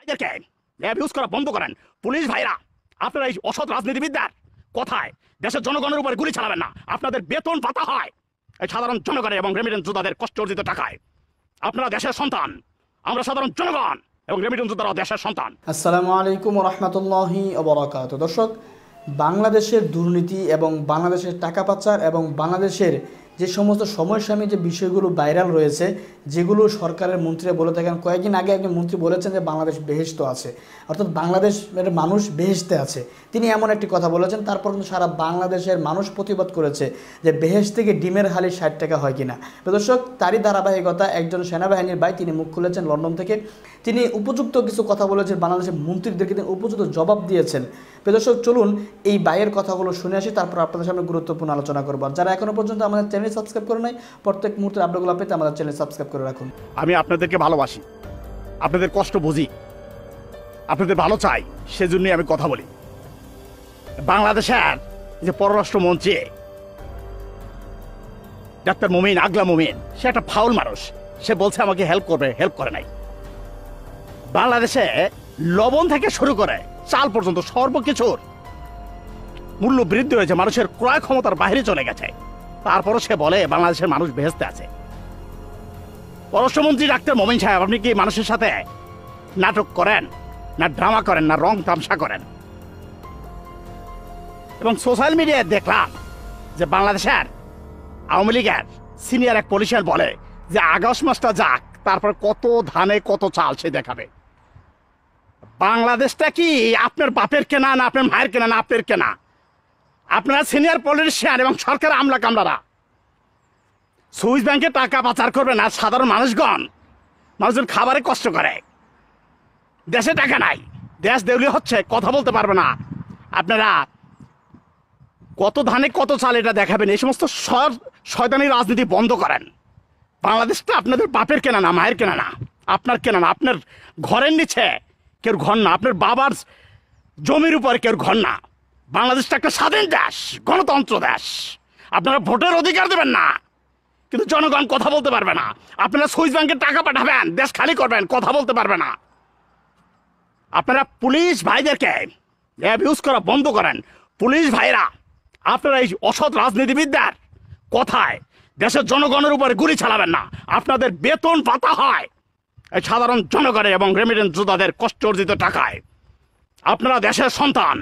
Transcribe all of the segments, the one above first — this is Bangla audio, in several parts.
ভাইদেরকে ল্যাব করা বন্ধ করেন পুলিশ ভাইরা আপনারা এই অসৎ রাজনীতিবিদদের কথায় দেশের জনগণের উপর গুলি চালাবেন না আপনাদের বেতন পাতা হয় এই সাধারণ জনগণের এবং রেমিডেন্স যোদ্ধাদের কষ্ট অর্জিত টাকায় আপনারা দেশের সন্তান আমরা সাধারণ জনগণ এবং রেমিডেন্স যোদ্ধারা দেশের সন্তান আসসালামু আলাইকুম রহমতুল্লাহি অবরাকাত দর্শক বাংলাদেশের দুর্নীতি এবং বাংলাদেশের টাকা পাচার এবং বাংলাদেশের যে সমস্ত সময়স্বামী যে বিষয়গুলো ভাইরাল রয়েছে যেগুলো সরকারের মন্ত্রীরা বলে থাকেন কয়েকদিন আগে একজন মন্ত্রী বলেছেন যে বাংলাদেশ বেহেস্ত আছে অর্থাৎ বাংলাদেশের মানুষ বেহেস্তে আছে তিনি এমন একটি কথা বলেছেন তারপর কিন্তু সারা বাংলাদেশের মানুষ প্রতিবাদ করেছে যে বেহেস থেকে ডিমের হালি ষাট টাকা হয় কিনা দর্শক তারই ধারাবাহিকতা একজন সেনাবাহিনীর ভাই তিনি মুখ খুলেছেন লন্ডন থেকে তিনি উপযুক্ত কিছু কথা বলেছেন বাংলাদেশের মন্ত্রীদেরকে তিনি উপযুক্ত জবাব দিয়েছেন প্রদর্শক চলুন এই বাইয়ের কথাগুলো শুনে আসি তারপর আপনাদের সামনে গুরুত্বপূর্ণ আলোচনা করবো যারা এখনও পর্যন্ত আমাদের চ্যানেল সাবস্ক্রাইব করে নাই প্রত্যেক মুহূর্তের আপডেটগুলো পেতে আমাদের চ্যানেল সাবস্ক্রাইব করে রাখুন আমি আপনাদেরকে ভালোবাসি আপনাদের কষ্ট বুঝি আপনাদের ভালো চাই সেজন্যই আমি কথা বলি বাংলাদেশের যে পররাষ্ট্রমন্ত্রী ডাক্তার মোমিন আগলা মোমিন সে একটা ফাউল মানুষ সে বলছে আমাকে হেল্প করবে হেল্প করে নাই বাংলাদেশে লবণ থেকে শুরু করে চাল পর্যন্ত সর্বকিছুর মূল্য বৃদ্ধি হয়েছে মানুষের ক্রয় ক্ষমতার বাইরে চলে গেছে তারপরও সে বলে বাংলাদেশের মানুষ ভেস্তে আছে পররাষ্ট্রমন্ত্রী ডাক্তার মমিন সাহেব আপনি কি মানুষের সাথে নাটক করেন না ড্রামা করেন না রং তামসা করেন এবং সোশ্যাল মিডিয়ায় দেখলাম যে বাংলাদেশের আওয়ামী লীগের সিনিয়র এক পলিশিয়ান বলে যে আগস্ট মাসটা যাক তারপর কত ধানে কত চাল সে দেখাবে বাংলাদেশটা কি আপনার বাপের কেনা না আপনার মায়ের কেনা না আপনার কেনা আপনারা সিনিয়র পলিটিশিয়ান এবং সরকার আমলা কামলারা সুইস ব্যাংকে টাকা পাচার করবে না সাধারণ মানুষগণ মানুষজন খাবারে কষ্ট করে দেশে টাকা নাই দেশ দেউলি হচ্ছে কথা বলতে পারবে না আপনারা কত ধানে কত চাল এটা দেখাবেন এই সমস্ত শয়তানি রাজনীতি বন্ধ করেন বাংলাদেশটা আপনাদের বাপের কেনা না মায়ের কেনা না আপনার কেনা না আপনার ঘরের নিচে কেউ ঘর না আপনার বাবার জমির উপর কেউ ঘর না বাংলাদেশটা একটা স্বাধীন দেশ গণতন্ত্র দেশ আপনারা ভোটের অধিকার দেবেন না কিন্তু জনগণ কথা বলতে পারবে না আপনারা সুইস ব্যাংকে টাকা পাঠাবেন দেশ খালি করবেন কথা বলতে পারবে না আপনারা পুলিশ ভাইদেরকে অ্যাবিউজ করা বন্ধ করেন পুলিশ ভাইরা আপনারা এই অসৎ রাজনীতিবিদদের কথায় দেশের জনগণের উপরে গুলি চালাবেন না আপনাদের বেতন পাতা হয় এই সাধারণ জনগণের এবং রেমিটেন্স যোদ্ধাদের কষ্ট অর্জিত টাকায় আপনারা দেশের সন্তান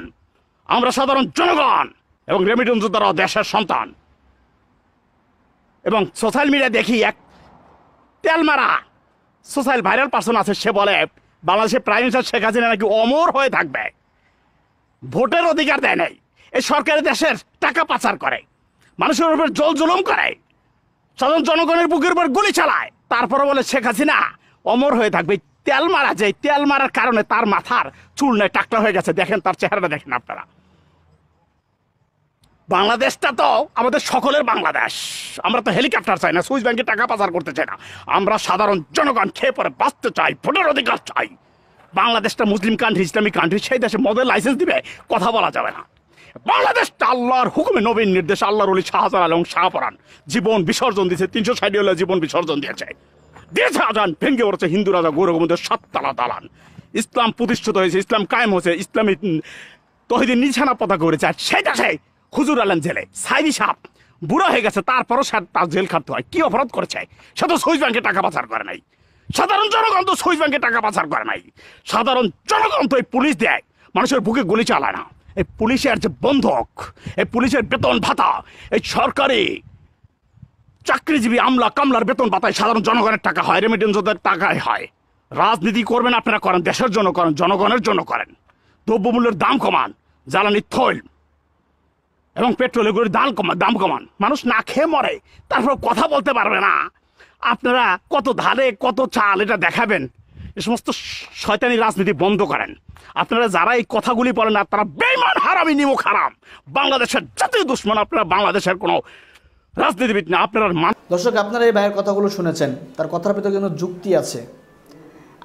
আমরা সাধারণ জনগণ এবং রেমিটেন্স যোদ্ধারাও দেশের সন্তান এবং সোশ্যাল মিডিয়া দেখি এক তেল মারা সোশ্যাল ভাইরাল পার্সন আছে সে বলে বাংলাদেশের প্রাইম মিনিস্টার শেখ হাসিনা নাকি অমর হয়ে থাকবে ভোটের অধিকার দেয় নাই এই সরকারি দেশের টাকা পাচার করে মানুষের উপর জল জুলুম করে সাধারণ জনগণের বুকের উপর গুলি চালায় তারপরে বলে শেখ হাসিনা অমর হয়ে থাকবে তেল মারা যায় তেল মারার কারণে তার মাথার চুল নেয় টাকলা হয়ে গেছে দেখেন তার চেহারাটা দেখেন আপনারা বাংলাদেশটা তো আমাদের সকলের বাংলাদেশ আমরা তো হেলিকপ্টার চাই না সুইস ব্যাংকে টাকা পাচার করতে চাই না আমরা সাধারণ জনগণ খেয়ে পরে বাঁচতে চাই ভোটের অধিকার চাই বাংলাদেশটা মুসলিম কান্ট্রি ইসলামিক কান্ট্রি সেই দেশে মদের লাইসেন্স দিবে কথা বলা যাবে না বাংলাদেশটা আল্লাহর হুকুমে নবীন নির্দেশ আল্লাহর উলি শাহজালাল এবং শাহপরান জীবন বিসর্জন দিয়েছে তিনশো ষাট জীবন বিসর্জন দিয়েছে দেশ শাহজাহান ভেঙ্গে পড়েছে হিন্দু রাজা গৌরগোবিন্দের সাততলা দালান ইসলাম প্রতিষ্ঠিত হয়েছে ইসলাম কায়েম হয়েছে ইসলামী তহিদের নিশানা পতাকা করেছে আর সেটা সেই হুজুর আলম জেলে সাইদি সাহ বুড়ো হয়ে গেছে তারপরও সে তার জেল খাটতে হয় কী অপরাধ করেছে সে তো সুইস ব্যাংকে টাকা পাচার করে নাই সাধারণ জনগণ তো সুইস ব্যাংকে টাকা পাচার করে নাই সাধারণ জনগণ তো এই পুলিশ দেয় মানুষের বুকে গুলি চালায় না এই পুলিশের যে বন্ধক এই পুলিশের বেতন ভাতা এই সরকারি চাকরিজীবী আমলা কামলার বেতন পাতায় সাধারণ জনগণের টাকা হয় রেমিটেন্সদের টাকায় হয় রাজনীতি করবেন আপনারা করেন দেশের জন্য করেন জনগণের জন্য করেন দ্রব্যমূল্যের দাম কমান জ্বালানি থল এবং পেট্রোল এগুলোর দাম কমান দাম কমান মানুষ না খেয়ে মরে তারপর কথা বলতে পারবে না আপনারা কত ধারে কত চাল এটা দেখাবেন এ সমস্ত শয়তানি রাজনীতি বন্ধ করেন আপনারা যারা এই কথাগুলি বলেন না তারা বেইমান হারামি নিমুখ হারাম বাংলাদেশের জাতীয় দুশ্মন আপনারা বাংলাদেশের কোনো রাজনীতিবিদ না আপনার দর্শক আপনারা এই ভাইয়ের কথাগুলো শুনেছেন তার কথার ভিতরে কিন্তু যুক্তি আছে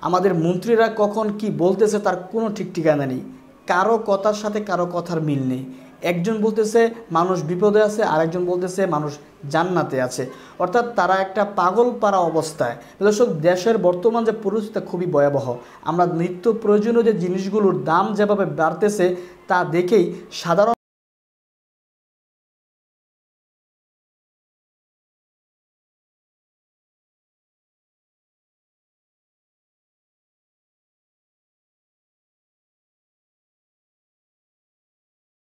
আমাদের মন্ত্রীরা কখন কি বলতেছে তার কোনো ঠিক ঠিকানা নেই কারো কথার সাথে কারো কথার মিল নেই একজন বলতেছে মানুষ বিপদে আছে আরেকজন বলতেছে মানুষ জান্নাতে আছে অর্থাৎ তারা একটা পাগল পাড়া অবস্থায় দর্শক দেশের বর্তমান যে পরিস্থিতি খুবই ভয়াবহ আমরা নিত্য প্রয়োজনীয় যে জিনিসগুলোর দাম যেভাবে বাড়তেছে তা দেখেই সাধারণ